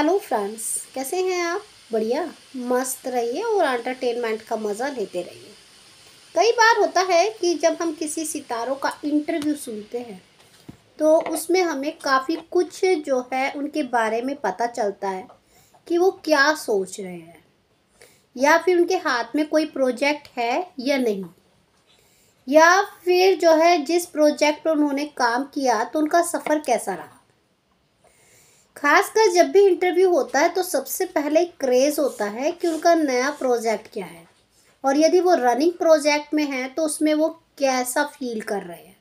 hello friends कैसे हैं आप बढ़िया मस्त रहिए और एंटरटेनमेंट का मज़ा लेते रहिए कई बार होता है कि जब हम किसी सितारों का इंटरव्यू सुनते हैं तो उसमें हमें काफ़ी कुछ जो है उनके बारे में पता चलता है कि वो क्या सोच रहे हैं या फिर उनके हाथ में कोई प्रोजेक्ट है या नहीं या फिर जो है जिस प्रोजेक्ट पर उन्होंने काम किया तो उनका सफ़र कैसा रहा खासकर जब भी इंटरव्यू होता है तो सबसे पहले क्रेज़ होता है कि उनका नया प्रोजेक्ट क्या है और यदि वो रनिंग प्रोजेक्ट में है तो उसमें वो कैसा फील कर रहे हैं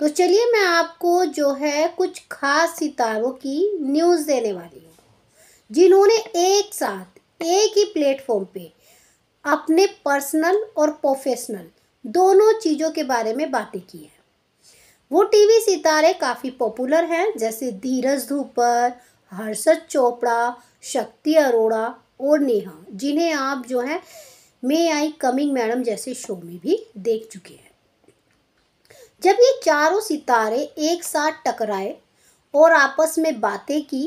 तो चलिए मैं आपको जो है कुछ खास सितारों की न्यूज़ देने वाली हूँ जिन्होंने एक साथ एक ही प्लेटफॉर्म पे अपने पर्सनल और प्रोफेशनल दोनों चीज़ों के बारे में बातें की हैं वो टीवी सितारे काफ़ी पॉपुलर हैं जैसे धीरज धूपर हर्षद चोपड़ा शक्ति अरोड़ा और नेहा जिन्हें आप जो है मे आई कमिंग मैडम जैसे शो में भी देख चुके हैं जब ये चारों सितारे एक साथ टकराए और आपस में बातें की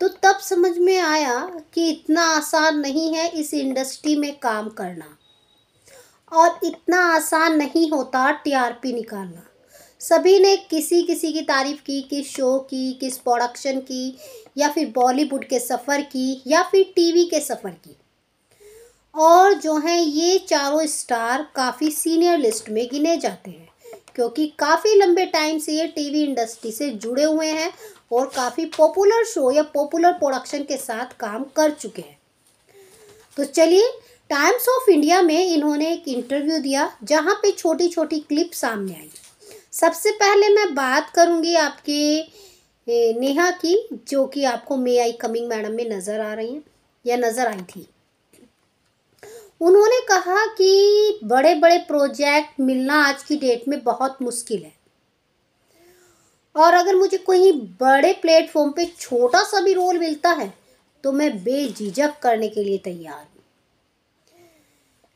तो तब समझ में आया कि इतना आसान नहीं है इस इंडस्ट्री में काम करना और इतना आसान नहीं होता टीआरपी निकालना सभी ने किसी किसी की तारीफ़ की किस शो की किस प्रोडक्शन की या फिर बॉलीवुड के सफ़र की या फिर टीवी के सफ़र की और जो हैं ये चारों स्टार काफ़ी सीनियर लिस्ट में गिने जाते हैं क्योंकि काफ़ी लंबे टाइम से ये टीवी इंडस्ट्री से जुड़े हुए हैं और काफ़ी पॉपुलर शो या पॉपुलर प्रोडक्शन के साथ काम कर चुके हैं तो चलिए टाइम्स ऑफ इंडिया में इन्होंने एक इंटरव्यू दिया जहाँ पे छोटी छोटी क्लिप सामने आई सबसे पहले मैं बात करूँगी आपके नेहा की जो कि आपको मे आई कमिंग मैडम में नज़र आ रही हैं या नज़र आई थी उन्होंने कहा कि बड़े बड़े प्रोजेक्ट मिलना आज की डेट में बहुत मुश्किल है और अगर मुझे कोई बड़े प्लेटफॉर्म पे छोटा सा भी रोल मिलता है तो मैं बेझिझक करने के लिए तैयार हूँ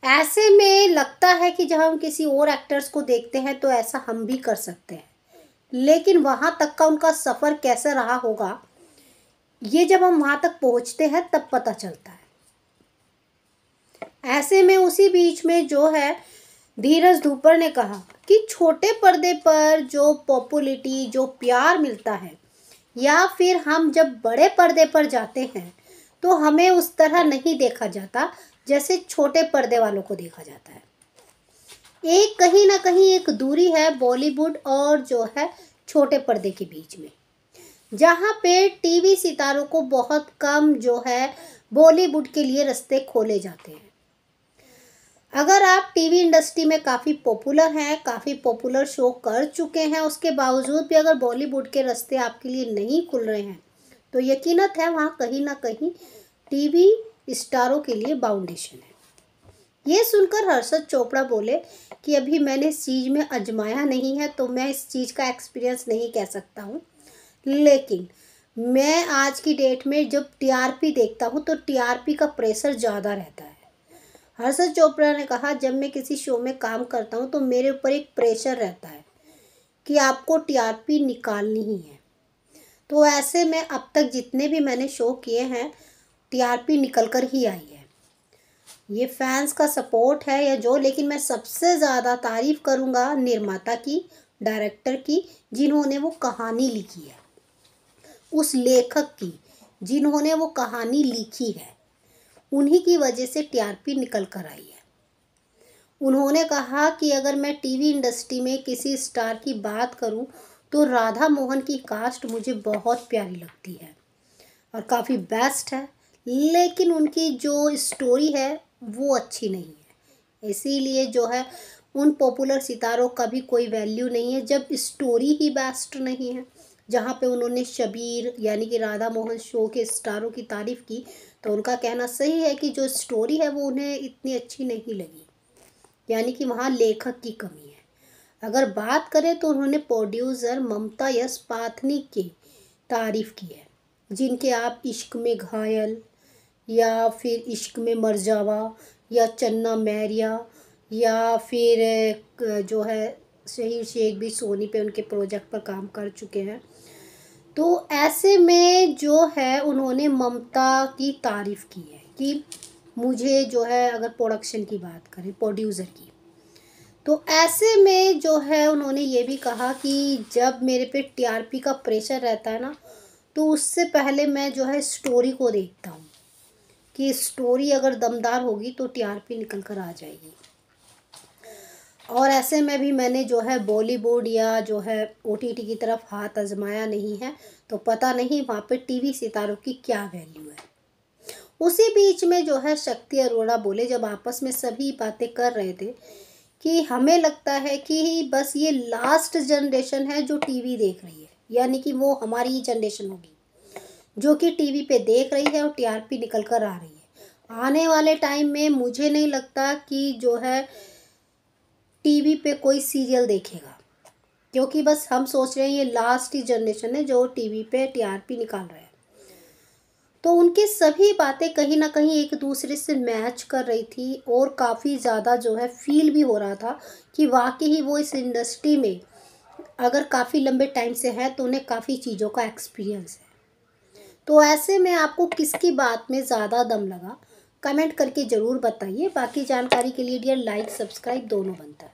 ऐसे में लगता है कि जब हम किसी और एक्टर्स को देखते हैं तो ऐसा हम भी कर सकते हैं लेकिन वहाँ तक का उनका सफ़र कैसा रहा होगा ये जब हम वहाँ तक पहुँचते हैं तब पता चलता है ऐसे में उसी बीच में जो है धीरज धूपर ने कहा कि छोटे पर्दे पर जो पॉपुलिटी जो प्यार मिलता है या फिर हम जब बड़े पर्दे पर जाते हैं तो हमें उस तरह नहीं देखा जाता जैसे छोटे पर्दे वालों को देखा जाता है एक कहीं ना कहीं एक दूरी है बॉलीवुड और जो है छोटे पर्दे के बीच में जहाँ पे टीवी सितारों को बहुत कम जो है बॉलीवुड के लिए रास्ते खोले जाते हैं अगर आप टीवी इंडस्ट्री में काफ़ी पॉपुलर हैं काफ़ी पॉपुलर शो कर चुके हैं उसके बावजूद भी अगर बॉलीवुड के रास्ते आपके लिए नहीं खुल रहे हैं तो यकीनत है वहाँ कहीं ना कहीं टीवी स्टारों के लिए बाउंडेशन है ये सुनकर हर्षद चोपड़ा बोले कि अभी मैंने इस चीज़ में अजमाया नहीं है तो मैं इस चीज़ का एक्सपीरियंस नहीं कह सकता हूँ लेकिन मैं आज की डेट में जब टीआरपी देखता हूँ तो टीआरपी का प्रेशर ज़्यादा रहता है हर्षद चोपड़ा ने कहा जब मैं किसी शो में काम करता हूँ तो मेरे ऊपर एक प्रेशर रहता है कि आपको टीआरपी निकालनी ही है तो ऐसे में अब तक जितने भी मैंने शो किए हैं टीआरपी निकल कर ही आई है ये फैंस का सपोर्ट है या जो लेकिन मैं सबसे ज़्यादा तारीफ़ करूँगा निर्माता की डायरेक्टर की जिन्होंने वो कहानी लिखी है उस लेखक की जिन्होंने वो कहानी लिखी है उन्हीं की वजह से टीआरपी निकल कर आई है उन्होंने कहा कि अगर मैं टीवी इंडस्ट्री में किसी स्टार की बात करूं तो राधा मोहन की कास्ट मुझे बहुत प्यारी लगती है और काफ़ी बेस्ट है लेकिन उनकी जो स्टोरी है वो अच्छी नहीं है इसीलिए जो है उन पॉपुलर सितारों का भी कोई वैल्यू नहीं है जब स्टोरी ही बेस्ट नहीं है जहाँ पे उन्होंने शबीर यानी कि राधा मोहन शो के स्टारों की तारीफ़ की तो उनका कहना सही है कि जो स्टोरी है वो उन्हें इतनी अच्छी नहीं लगी यानी कि वहाँ लेखक की कमी है अगर बात करें तो उन्होंने प्रोड्यूसर ममता यश पाथनी की तारीफ़ की है जिनके आप इश्क में घायल या फिर इश्क में मरजावा या चन्ना मैरिया या फिर जो है शहीद शेख भी सोनी पे उनके प्रोजेक्ट पर काम कर चुके हैं तो ऐसे में जो है उन्होंने ममता की तारीफ़ की है कि मुझे जो है अगर प्रोडक्शन की बात करें प्रोड्यूसर की तो ऐसे में जो है उन्होंने ये भी कहा कि जब मेरे पे टीआरपी का प्रेशर रहता है ना तो उससे पहले मैं जो है स्टोरी को देखता हूँ कि स्टोरी अगर दमदार होगी तो टीआरपी निकल कर आ जाएगी और ऐसे में भी मैंने जो है बॉलीवुड या जो है ओ की तरफ हाथ आजमाया नहीं है तो पता नहीं वहाँ पर टीवी सितारों की क्या वैल्यू है उसी बीच में जो है शक्ति अरोड़ा बोले जब आपस में सभी बातें कर रहे थे कि हमें लगता है कि बस ये लास्ट जनरेशन है जो टीवी देख रही है यानी कि वो हमारी ही जनरेशन होगी जो कि टीवी पे देख रही है और टीआरपी निकल कर आ रही है आने वाले टाइम में मुझे नहीं लगता कि जो है टीवी पे कोई सीरियल देखेगा क्योंकि बस हम सोच रहे हैं ये लास्ट ही जनरेशन है जो टीवी पे टीआरपी निकाल रहा है तो उनके सभी बातें कहीं ना कहीं एक दूसरे से मैच कर रही थी और काफ़ी ज़्यादा जो है फील भी हो रहा था कि वाकई ही वो इस इंडस्ट्री में अगर काफ़ी लंबे टाइम से है तो उन्हें काफ़ी चीज़ों का एक्सपीरियंस है तो ऐसे में आपको किसकी बात में ज़्यादा दम लगा कमेंट करके ज़रूर बताइए बाकी जानकारी के लिए डियर लाइक सब्सक्राइब दोनों बनता है